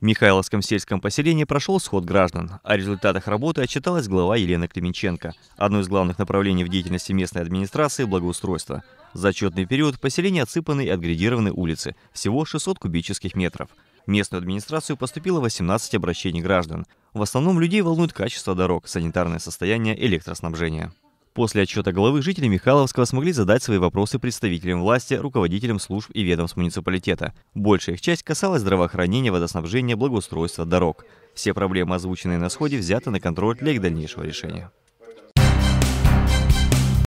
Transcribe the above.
В Михайловском сельском поселении прошел сход граждан. О результатах работы отчиталась глава Елена Клименченко. Одно из главных направлений в деятельности местной администрации – благоустройство. За отчетный период в поселении отсыпаны и отгридированы улицы – всего 600 кубических метров. В местную администрацию поступило 18 обращений граждан. В основном людей волнует качество дорог, санитарное состояние, электроснабжение. После отчета главы жители Михайловского смогли задать свои вопросы представителям власти, руководителям служб и ведомств муниципалитета. Большая их часть касалась здравоохранения, водоснабжения, благоустройства, дорог. Все проблемы, озвученные на сходе, взяты на контроль для их дальнейшего решения.